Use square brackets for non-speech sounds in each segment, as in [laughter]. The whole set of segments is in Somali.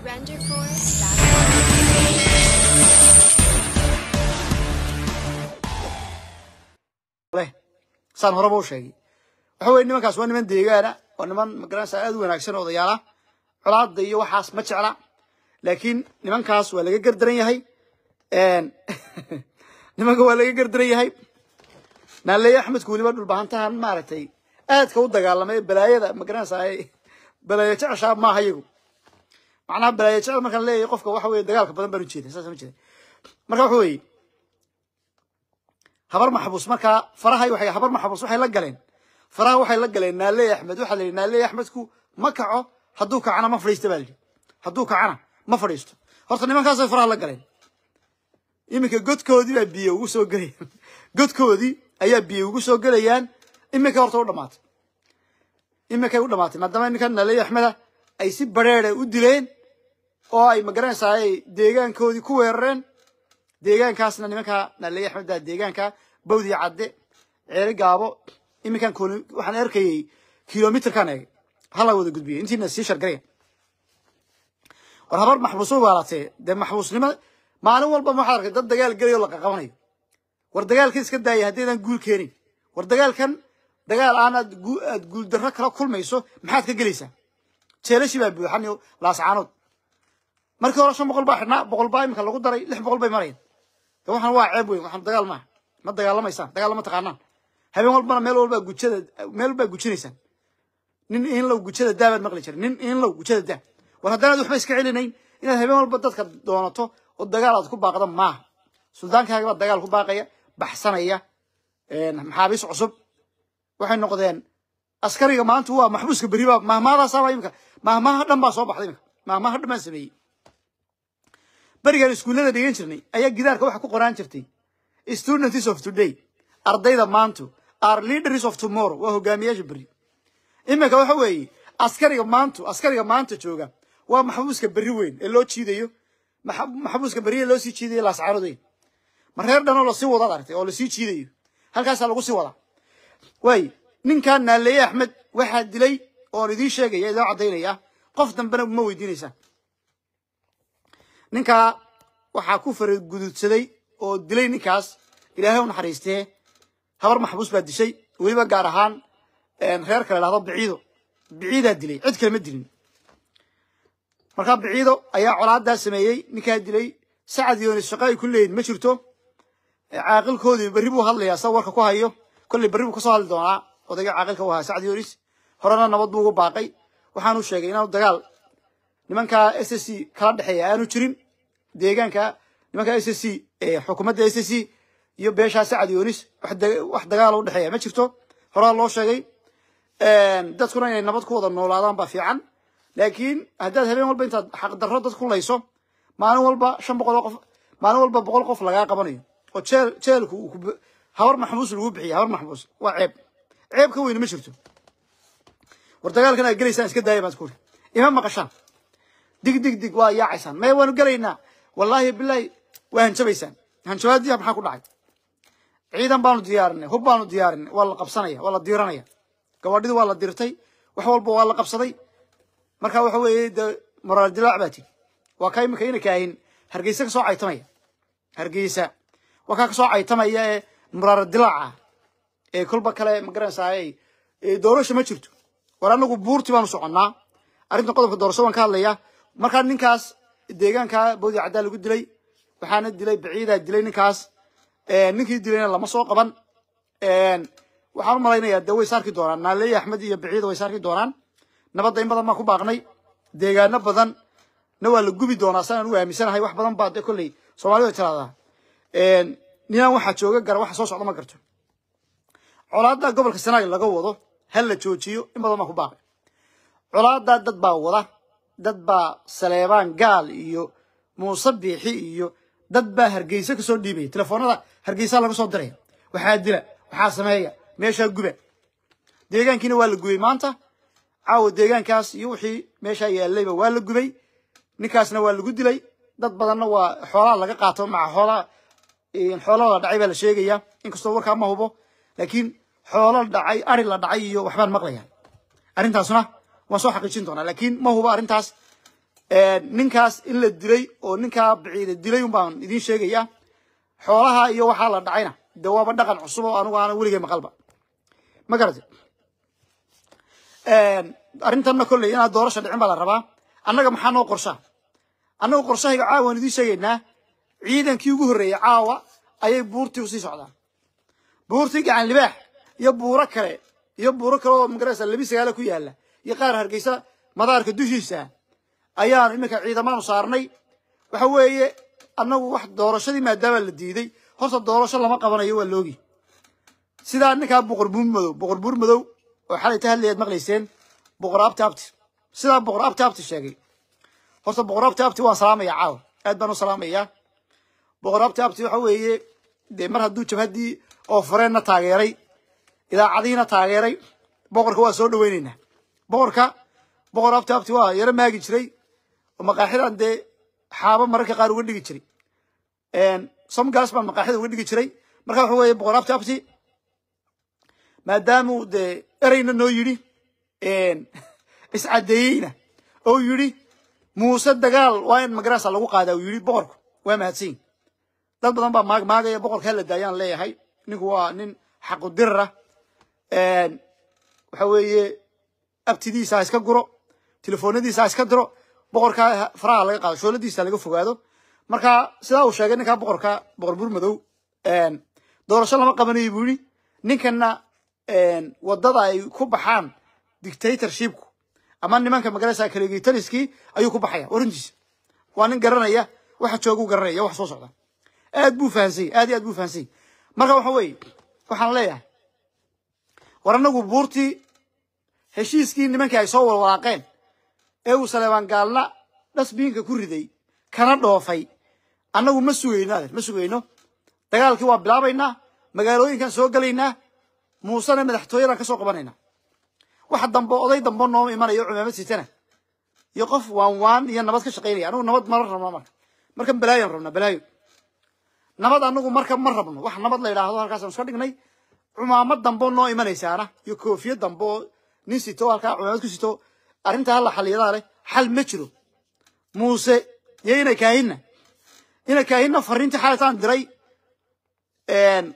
saan horeba u sheegay waxa weye nimankaas waa niman deegaana waa niman magaranaysa aad u wanaagsan oo odayaala colaadda iyo waxaas ma jecla laakiin nimankaas waa laga gardaran yahay [laughs] nimanka waa laga gardaran yahay naaleeye axmedku weliba dhulbahantahan maaragtay aadka u dagaalamay balaayada magaranaysa balaayo jeceshaa maaha iyagu macnaha balaayajada markaan leeyahay qofka waxa weye dagaalka badan baan ujeedna saas ma jira marka waxa weye habar maxbuus markaa farahay waay habar maxbuus waxay la galeen faraha waxay la galeen naaley axmed waxaa la yidhi naaley axmedku ma kaco hadduu kacana ma fadhiista baa la hadduu kacana ma fadhiisto horta nimankaasay faraha la galeen iminka godkoodii baa biyo ugu soo gelayaan [laughs] godkoodii ayaa biyo ugu soo gelayaan iminka horta u dhamaatay iminkay u dhamaatay maadaama iminka naaley axmeda ay si bareere u dileen oo ay magaranaysaay deegaankoodii ku weerareen deegaankaasna nimankaa naaley axmedda deegaanka bawdi cadde ceeri gaabo iminkan waxaan arkayey kilomitr-kan hala wada gudbiyey intiina sii shargaraya war habar maxbuuso waalatee dee maxbuusnimo maalin walba waxaad arkay dad dagaal gelayo o laqaqabanayo war dagaalkan iska daaya haddaydaan guul keenin war dagaalkan dagaal aanaad guuldarro kala kulmayso maxaad ka gelaysaa jeelashii baa buuxan iyo laascaanood markii hore shan boqol baa xidhnaa boqol baa iminka lagu daray lix boqol bay marayan de waxaan waa ceeb weyn waxaan dagaal maaha ma dagaalamaysaan dagaal taqaanaan habeen walbana meel walbaa gujada meel walbaa gujinaysaan nin inlow gujada daa maqli jiray nin inlow gujada daa war haddanaad waxba iska celinayn inaad habeen walba dadka doonato oo dagaal aad ku baaqda maaha suldaankaaga baa dagaal ku baaqaya baxsanaya maxaabiis cusub waxay noqdeen askariga maanta waa maxbuuska berri baa mahmaadaasaba iminka dhan baa soo baxday iminka mahmaha dhan baan sameeyey berigaan iskuullada dhigan jirnay ayaa gidaarka waxa ku qoraan jirtay students of today ardayda maantu are leaders of tomorrow waa hogaamiyaasha beri imika waxa weeye askariga maantu askariga maanta jooga waa maxbuuska beri weyn ee loo jiidayo maxbuuska berri ee loo sii jiidayo laascaarodeyn ma reer dhanoo lasii wadaad aragtay oo lasii jiidayo halkaasaa lagu sii wadaa waay ninkan naaleeye axmed waxaa dilay oon idiin sheegaya idoo caddaynaya qof dambena ma weydiinaysaa ninkaa waxaa ku faragududsaday oo dilay ninkaas ilaahay u naxariistee habar maxbuus baa dishay weliba gaar ahaan reer kale dhahdo biciido biciidaa dilay cid kale ma dilin markaa biciido ayaa colaaddaa sameeyey ninkaa dilay sacad yooni shaqo ay ku leeyihin ma jirto caaqilkoodii berri buu hadlayaa sa warka ku hayo kolley berri buu kasoo hadli doonaa odayga caaqilka u ahaa sacad yoonis horena nabad buu ugu baaqay waxaanu sheegay inaanu dagaal nimanka s s kala dhexeeya aanu jirin deegaanka nimanka s s xukuumadda s s iyo beeshaa sacad yoonis wax dagaala u dhexeeya ma jirto horaa loo sheegay ehm, dadkuna inay nabad ku wada noolaadaan baa fiican laakiin haddaad habeen walba intaad xaqdarro dad ku layso maalin walba shan boqol oo qof maalin walba boqol qof lagaa qabanayo oo jeel jeelku habar maxbuus lagu bixiya habar maxbuus waa ceeb ceeb ka weyne ma jirto war dagaalkan aad gelaysaan iska daaya baad kuuri ima maqashaan dig dig dig waa yaacaysaan maya waanu gelaynaa wallaahi bilaahi waa hanjabaysaan hanjabaadiya maxaa ku dhacay ciidan baanu diyaarinay hub baanu diyaarinay waa la qabsanaya waa la diiranaya gabadhidii waa la dirtay wax walba waa la qabsaday marka waxa weeye de moraal dilaac baa tiri waa kaa iminka ina kaahin hargeysa kasoo caytamaya hargeysa waa kaa kasoo caytamaya ee moraal dilaaca ah. ee kolba kale magaranaysaa doorasho ma jirto war anagu buurti baanu soconnaa arrintan qodobka doorasho waan ka hadlayaa markaa ninkaas deegaanka bodi caddaa lagu dilay waxaana dilay baciidaa dilay ninkaas ninkii dilayna lama soo qaban waxaan u malaynayaa de way saarki doonaan naaleeye axmed iyo baciida way saarki doonaan nabadda in badan baan ku baaqnay deegaano badan na waa la gubi doonaa sanaan u aaminsanahay wax badan baa de kolley soomaalida way ninaan waxaa jooga gara waxa soo socda ma garto colaaddaa gobolka sanaag laga wado ha la joojiyo in badan baan ku baaqay colaaddaa dad baa wada dad baa saleebaan gaal iyo muuse biixi iyo dad baa hargeysa ka soo dhiibaya telefoonada hargeysaa laga soo diraya waxaa dila waxaa sameeya meeshaa guba deegaankiina waa la gubay maanta caawa deegaankaas iyo wixii meeshaa yaallayba waa la gubay ninkaasna waa lagu dilay dad badanna waa xoolaha laga qaato maca xoolaha xoolo la dhacay baa la sheegaya inkastoo warkaa ma hubo laakiin xoolo dhacay ari la dhacay iyo waxbaan maqlaya arrintaasna waan soo xaqiijin doonaa laakiin ma huba arrintaas eh, ninkaas in la dilay oo ninkaa biciida dilay un baan idiin sheegayaa xoolaha iyo waxaa la dhacayna de waaba dhaqan cusub oo anugu aana weligay maqalba ma garate eh, arrintanna kolley inaad doorasha dhicin baa la rabaa annaga maxaa noo qorshaha annaga qorshahayga caawa waan idiin sheegaynaa ciidankii ugu horreeyey caawa ayay buurtii usii socdaan buurtii gacan iyo buuro kale iyo buuro kale oo magarasa labi sagaala ku yaala iyo qaar hargeysa madaarka dushiisa ayaan iminka ciidamaan saarnay waxa weeye annagu wax doorashadii maadaama la diiday horta doorasho lama qabanayo waa loogi sidaa ninkaa boqor buur madow boqor buur oo xalay ta hadlayaad maqlayseen boqor abtaabti sidaa boqor abtaabti sheegay horta boqor abtaabti waan salaamaya caaw aad baan u salaamayaa boqor abtaabti waxa weeye dee mar hadduu jabhaddii oo fureenna taageeray idaacadihiina taageeray boqorka waa soo dhaweynaynaa boqorka boqor abtaabti waa yaro maagi jiray oo maqaaxidan dee xaabo mararka qaar uga dhigi jiray somgaas baa maqaaxida uga dhigi jiray marka waxa weye boqor abtaabti maadaamuu dee ereyna noo yidhi [laughs] iscadeeyeyna oo yidhi muuse dagaal waa in magarasa lagu qaadaa uu yidhi boqorku waa mahadsanyi dad badan baa maagmaagaya boqorka hella daayaan leeyahay ninku waa nin xaqu dirra waxa weeye abtidiisa iska guro telefoonadiisa ha iska diro boqorkaa faraha laga qaado shooladiisa laga fogaado marka sidaa uu sheegay ninkaa boqorka boqor burmadow doorasho lama qabanayo buu yidhi ninkanna waddada ay ku baxaan dictatorshipku ama nimanka magaraysa kaligitariskii ayuu ku baxaya waa waa nin garanaya waxa joogu garanaya wax soo socda aad buu fahansanyay aad iyo aad buu fahansanyay marka waxa weeye waxaan leeyahay war anagu buurtii heshiiskii nimankii ay soo walwalaaqeen ee uu saleebaan gaalna dhasbiinka ku riday kana dhoofay annagu ma sugayno ma sugayno dagaalkii waa bilaabaynaa magaalooyinkaan soo galaynaa muusena madaxtooyadaan ka soo qabanaynaa waxa dambe oday dambo noo imanayo cumaamad sitana iyo qof waan iyo nabad ka shaqaynaya anigu nabad ma rabna marka markan balaayoan rabnaa balaayo nabad anagu marka ma rabno wax nabad la yidhaahdo halkaasaan iska dhignay cumaamad dambo noo imanaysaana iyo koofiyad dambe oo nin sito halkaa culamad ku sito arrintaa hala xaliyadaa xal ma jiro muuse iyo ina kaahinna ina kaahinna fariintii xalataan diray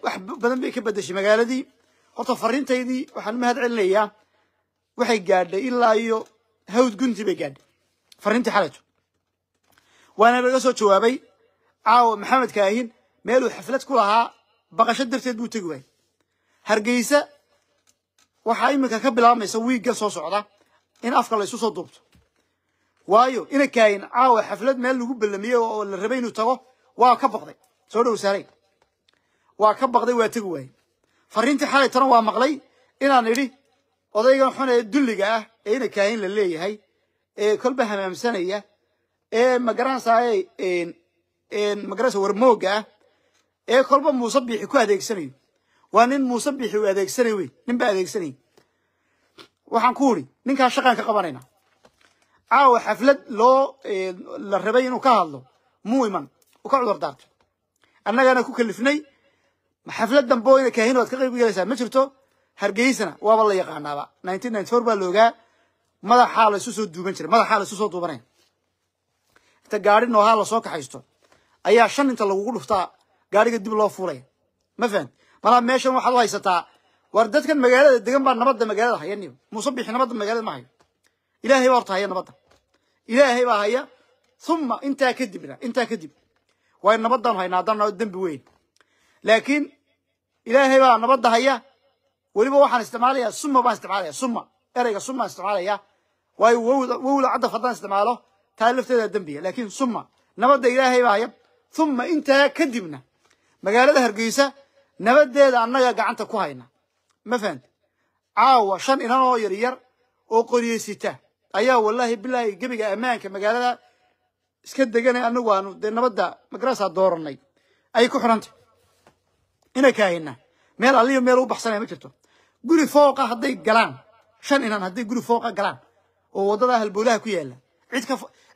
wax badan bay ka bedeshay magaaladii horta fariintaydii waxaan mahad celinayaa waxay gaadhay ilaa iyo hawd gunti bay gaadhay fariintii xalato waana laga soo jawaabay caawa maxamed kaahin meeluu xaflad ku lahaa baqasho darteed buu tegi waayey hargeysa waxaa iminka ka bilaabmaysa wiigga soo socda in afka laysu soo duubto waayo ina kaayin caawa xaflad meel lagu ballamiyey oo la rabay inuu tago waa ka baqday soo dhow saaray waa ka baqday waa tegi waayey fariintii xalay tana waa maqlay inaan idhi odaygan xun ee dulliga ah ee ina kaayin la leeyahay ee kolba hamaamsanaya ee magaranaysa magaranaysa warmooga ah ee kolba muuse biixi ku adeegsanayo waa nin muusabixi u adeegsanay wey nin baa adeegsanayy waxaan ku uri ninkaa shaqaan ka qabanayna caawa xaflad loo eh, la rabay inuu ka hadlo muu iman u ka cudur daartay annagaana ku kalifnay xaflad dambo ina kaahino ad ka qayb gelaysaa ma jirto hargeysana waaba la yaqaanaaba nineteen ninety four baa loogaa madaxaa la soo duuban jiray madaxaa la soo duubanaya inta gaari noohaa lasoo kaxaysto ayaa shan inta lagugu dhuftaa gaariga dib loo fuulaya ma fahamt malaa meeshan waxaad u haysataa war dadkan magaalada degan baa nabadda magaalada hayani muuse bixi nabadda magaalada ma hayo ilaahay baa horta haya nabadda ilaahay baa haya uma intaa kadibna intaa kadib waay nabadaan haynaa haddaan dembi weyn laakiin ilaahay baa nabadda haya weliba waxaan isticmaalayaa suma baan isticmaalaya suma ereyga sumaan isticmaalaya waayo wowda cadaf haddaan isticmaalo taa lafteeda dembiya laakiin suma nabadda ilaahay baa haya uma intaa kadibna magaalada hargeysa nabadeeda annaga gacanta ku hayna ma fahamti caawa shan inan oo yaryar oo qoryeysita ayaa wallaahi bilaahi gebiga ammaanka magaalada iska deganay anagu aanu dee nabadda magaraasaa dooranay ayay ku xidhantay ina kaahina meel alliyo meel u baxsanaya ma jirto guri fooqa hadday galaan shan inan hadday guri fooqa galaan oo waddada halbowlaha ku yaalla cid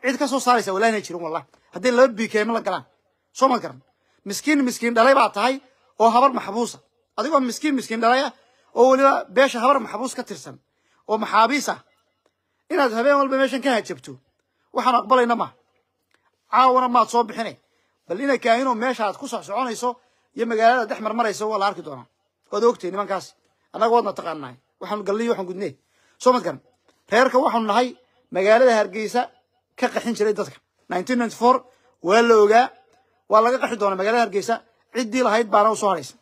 cid ka soo saaraysa wallahi inay jirin wallahi hadday laba biikeemo la galaan soo ma garan miskiin miskiin dhalay baa tahay oo habar maxbuusa ah. adigoo miskiin miskiin dhalaya oo weliba beesha habar maxbuus ka tirsan oo maxaabiis ah inaad habeen walba meeshan ka hajabto waxaan aqbalayna ma caawana maad soo bixinay bal ina kaahinoo meesha aad ku socsoconayso iyo magaalada dhex marmarayso waa la arki doonaa waad ogtihi nimankaas annaga waadna taqaanahay waxaanu galliyo waxaan gudnee soo madgaran reerka waxaanu nahay magaalada hargeysa ka qaxin jiray dadka waa la ogaa waa laga qaxi doonaa magaalada hargeysa ciddii lahayd baana usoo haraysa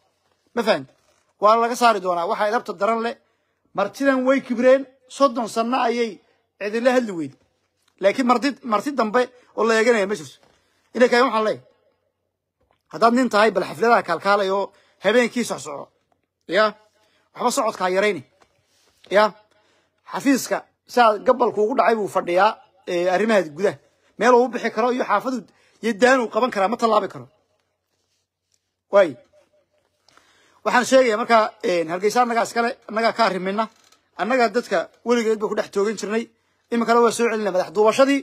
ma fahamti waana laga saari doonaa waxaa idabta daran leh martidan way kibreen soddon sanno ayay cidila hadli weyde laakiin marti marti dambe oo la eeganaya ma jirto ina kaagan waxaan leeyahy haddaad nin tahay bal xafladaha kaalkaalay oo habeenkii socsoco ya waxba socodkaa yarayni ya xafiiska siaa gabalku ugu dhacay buu fadhiyaa eh, arrimahaas gudaha meeluu bixi karo iyo xaafadu iyo daanuu qaban karaa ma tallaabi karo waay waxaan sheegaya markaa hargeysa annagaa iskale annagaa ka arrimina annagaa dadka weligeed ba ku dhex toogan jirnay iminkana waa soo celinaya madax duubashadii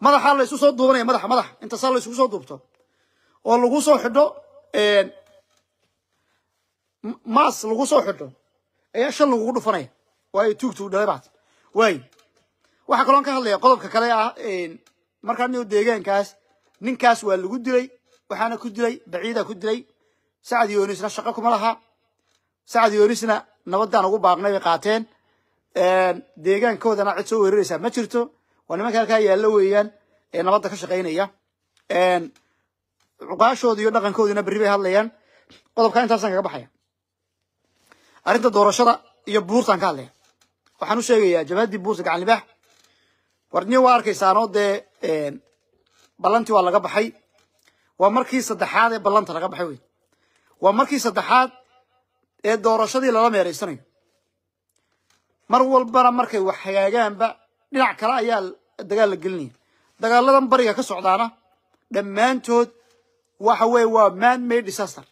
madaxaa laysu soo duubanaya madaxa madax inta laysugu soo duubto oo lagu soo xidho maas lagu soo xidho ayaa shan lagugu dhufanaya waa ay tuugtu dhalay baad waxaa kaloon ka hadlaya qodobka kale ah markaa ni deegaankaas ninkaas waa lagu dilay waxaana ku dilay baciidaa ku dilay sacad yoonisna shaqo kuma lahaa sacad yoonisna nabadaan ugu baaqnay bay qaateen deegaankoodana cid soo weeraraysaa ma jirto waa nimanka halkaa yaallo weeyaan ee nabadda ka shaqaynaya cuqaashooda iyo dhaqankoodina berri bay hadlayaan qodobka intaasaan kaga baxaya arrinta doorashada iyo buurtaan ka hadlaya waxaan u sheegayaa jabhaddii buurta gacanlibaax warniya waa arkaysaanoo dee ballantii waa laga baxay waa markii saddexaad ee ballanta laga baxay wey waa markii saddexaad ee doorashadii lala meeraysanayo mar walbana markay wax hagaagaanba dhinac kale ayaa dagaal la gelinaya dagaaladan bariga ka socdaana dhammaantood waxa weeye waa man made disaster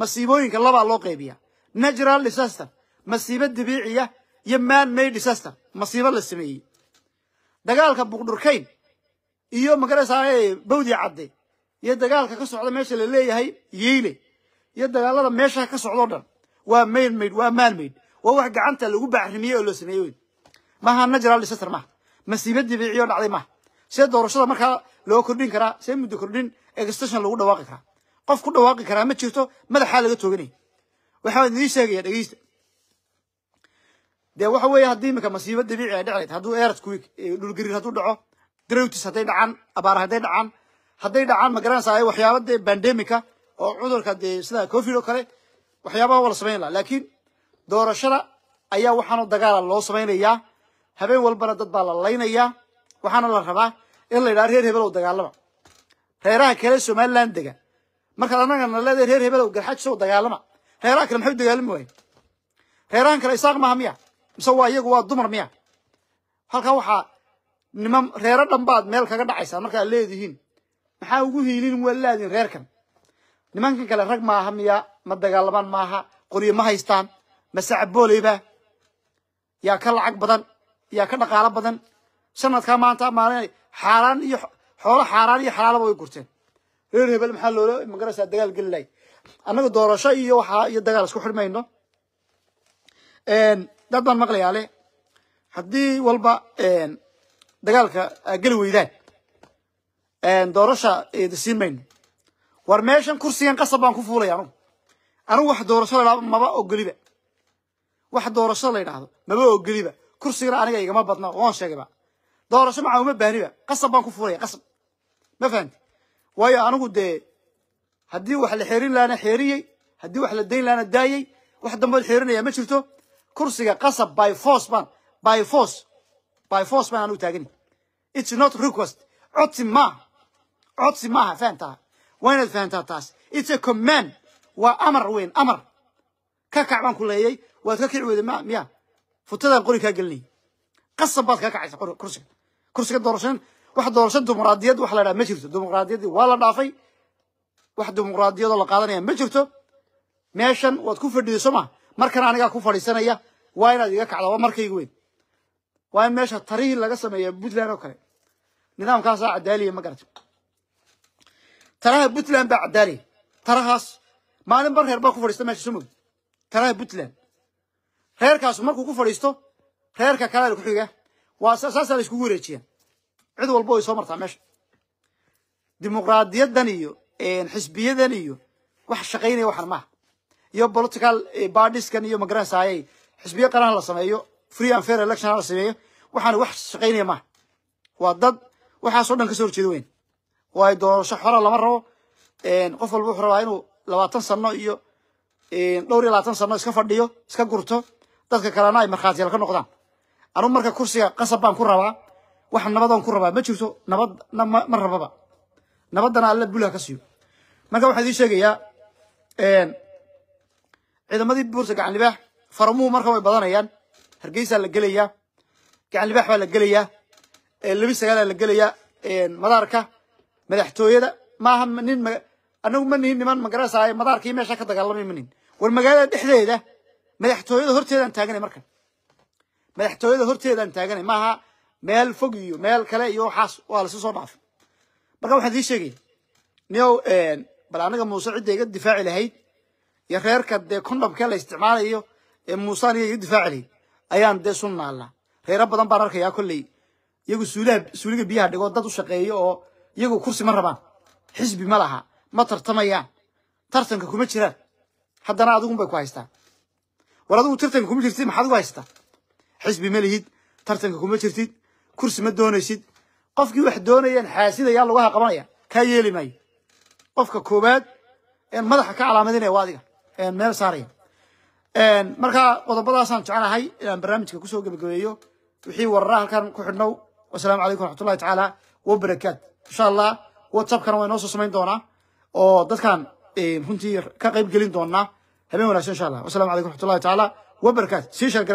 masiibooyinka labaa loo qaybiya natural disaster masiibo dabiiciya iyo man made disaster masiibo la sameeyey dagaalka buqdhurkayn iyo magaraysaa eh, bawdi cadde iyo dagaalka ka socda meesha la leeyahay yeyle iyo dagaalada meesha ka socdoo dhan waa mail maid waa maal maid waa wax gacanta lagu bacrimiyey oo loo sameeyey wey maaha natural disaster maaha masiibo dabiiciyo dhacday maaha see doorashada markaa loo kordhin karaa see muddo kordhin extension lagu dhawaaqi karaa qof ku dhawaaqi karaa ma jirto madaxaa laga tooganaya waxaa idiin sheegaya dhegeysta dee waxa weeye haddii iminka masiibo dabiici ay dhiclayd hadduu erat kuwiig eh, hadduu dhaco drawtis hadday dhacaan abaar hadday dhacaan hadday dhacaan magaranaysa waxyaaba dee bandemica oo cudurka dee sida covid oo kale waxyaabaha waa samayn laha laakiin doorashada ayaa waxaanoo dagaala loo samaynayaa habeen walbana dad baa la laynayaa waxaana la rabaa in la yidhaha reer hebel dagaalama reeraha kale somaliland dega markaad annagana leedahay reer hebel ow dagaalama reeraha kale maxay dagaalami waaye reerahan kale isaaq maaha miya mise waa iyagu waa dumar miya halkaa waxaa niman reero dhanbaad meel kaga dhacaysaa markaad leedihiin maxaa ugu hiilin waa laadin reerkan nimankan kale rag maaha miya ma dagaalamaan maaha qoryo ma haystaan ma sacabooleyba yaa ka lacag badan yaa ka dhaqaalo badan sanadkaa maanta maalin xaaraan iyo xoolo xaaraan iyo xalaalaba way gurteen reer hebel maxaa loola magaraysaa dagaal geli lahay annaga doorasho iyo waxaa iyo dagaal isku xirmayno dad baan maqlayaale leh haddii walba dagaalka ah, geli weydaan doorasha siin mayno war meeshan kursigan qasab baan ku fuulay anugu anugu wax doorasho la idhahdo maba ogoliba wax doorasho la yidhaahdo maba ogoliba kursigana aniga igama badna waan sheegayba doorasho maca uma baahniba qasab baan ku fuulaya qasab ma fahamti waayo anigu dee haddii wax la xeerin laana xeeriyey haddii wax la dayn laana daayey wax dambead xeerinaya ma jirto kursiga qasab by force baan by force by force baan anugu taagani it's not request codsi maaha codsi maaha fahamtaha waynaad fahantaa taas it's a command waa amar weyn amar ka kac baan ku leeyay waad ka kici weyda m miya futadaan qori kaa gelinay qasab baad kaa kacaysa kursiga kursiga doorashan wax doorasho dimuqraadiyad wax la dhaha ma jirto dimuqraadiyaddii waa la dhaafay wax dimuqraadiyadoo la qaadanaya ma jirto meeshan waad ku fadhiday soo maa markan anigaa ku fadhiisanaya waa inaad iga kacdaa waa markayga weyn waa in meesha tarihii laga sameeya puntland oo kale nidaamkaasaa cadaaliya ma taraha puntland baa caddaanay tarahaas maalin ba reer baa ku fadhiista meesha somog talaha puntland reerkaasu markuu ku fadhiisto reerka kalea ku xiga waa saasaa la iskugu wareejiyaa cid walba way soo martaa meesha dimuqraadiyadan iyo xisbiyadan iyo wax shaqaynaya waxan maaha iyo political eh, badiskan iyo magarasayay xisbiya qaran la sameeyo free and fair election la sameeyo waxaan wax shaqaynaya maaha waa dad waxaasoo dhan ka soo horjeeda weyn waay doorasho xora lama rabo qof walba wuxuu rabaa inuu labaatan sano iyo dhowr iyo labaatan sano iska fadhiyo iska gurto dadka kalena ay markhaatiyal ka noqdaan anugu marka kursiga qasab baan ku rabaa wax nabadoon ku rabaa ma jirto nabadna ma rababa nabaddana alla bulaha ka siiyo marka waxaan idiin sheegayaa ciidamadii buurta gacan libaax faramuhu marka way badanayaan hargeysaa la gelayaa gacan libaax baa la gelayaa labi sagaalaa la gelayaa madaarka madaxtooyada maaha nin anagu ma nihin niman magarasaayo madaarkii meesha ka dagaalamay ma nihin war magaalada dhexdeeda madaxtooyada horteedaan taaganay markan madaxtooyada horteedaan taaganay maaha meel fog iyo meel kale iyo waxaas waa lasu soo dhaafay marka waxaan sii sheegaya niyow bal anaga muuse cidda iga difaaci lahayd iyo reerka dee kondhomkee la isticmaalayo ee muuse aniga iga difaaci lahayd ayaan dee sunnaalla naallaa reero badan baan arkayaa kolley iyagu suulaha suuliga biyaha dhigo dad u shaqeeyo oo iyagu kursi ma rabaan xisbi ma laha ma tartamayaan tartanka kuma jiraan haddana adigunbay ku haystaan war adigu tartanka kuma jirtid maxaad ugu haysataa xisbi ma lihid tartanka kuma jirtid kursi ma doonaysid qofkii wax doonayeen xaasidayaa lagaha qabanaya kaa yeeli maayo qofka koowaad madaxa ka calaamadinaya waa adiga meel saaraya markaa qodobadaasaan jeclahay inaan barnaamijka kusoo gebagabeeyo wixii warara halkaan ku xidhnow wasalaamu calaykum waraxmatullahi tacaala wabarakaatu insha allah whatsappkana waa inoo soo samayn doonaa oo dadkan eh, runtii ka qayb gelin doonaa habeen wanagsan insha allah wassalamu calaykum raxmatullahi tacaala wabarakaatu sii sheer